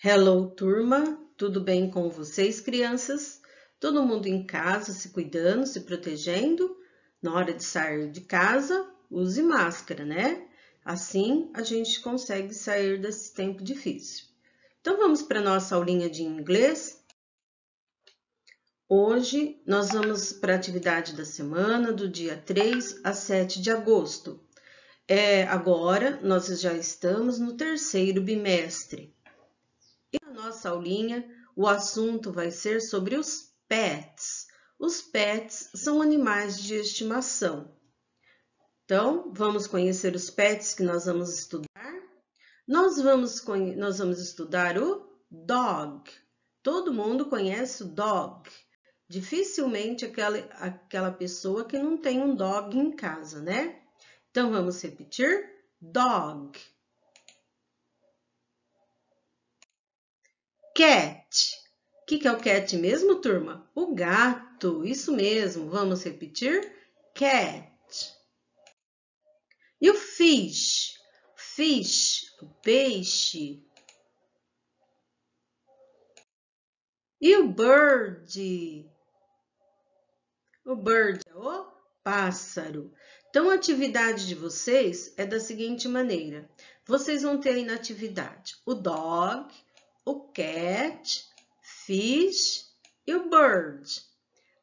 Hello, turma! Tudo bem com vocês, crianças? Todo mundo em casa, se cuidando, se protegendo? Na hora de sair de casa, use máscara, né? Assim, a gente consegue sair desse tempo difícil. Então, vamos para a nossa aulinha de inglês? Hoje, nós vamos para a atividade da semana, do dia 3 a 7 de agosto. É, agora, nós já estamos no terceiro bimestre. E na nossa aulinha, o assunto vai ser sobre os pets. Os pets são animais de estimação. Então, vamos conhecer os pets que nós vamos estudar. Nós vamos, nós vamos estudar o dog. Todo mundo conhece o dog. Dificilmente aquela, aquela pessoa que não tem um dog em casa, né? Então, vamos repetir? Dog cat. O que, que é o cat mesmo, turma? O gato, isso mesmo. Vamos repetir? Cat. E o fish? Fish, peixe. E o bird? O bird é o pássaro. Então, a atividade de vocês é da seguinte maneira. Vocês vão ter aí na atividade o dog, o cat, fish e o bird.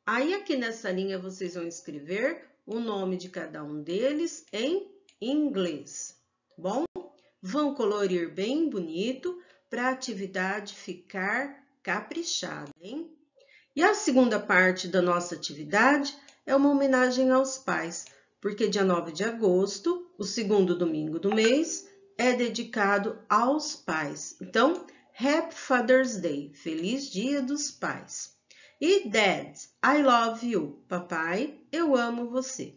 Aí aqui nessa linha vocês vão escrever o nome de cada um deles em inglês, tá bom? Vão colorir bem bonito para a atividade ficar caprichada, hein? E a segunda parte da nossa atividade é uma homenagem aos pais, porque dia 9 de agosto, o segundo domingo do mês, é dedicado aos pais. Então, Happy Father's Day, feliz dia dos pais. E Dad, I love you, papai, eu amo você.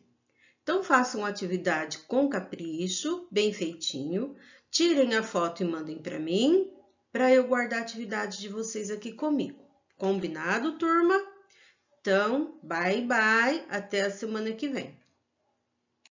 Então façam atividade com capricho, bem feitinho, tirem a foto e mandem para mim, para eu guardar a atividade de vocês aqui comigo. Combinado, turma? Então, bye bye, até a semana que vem.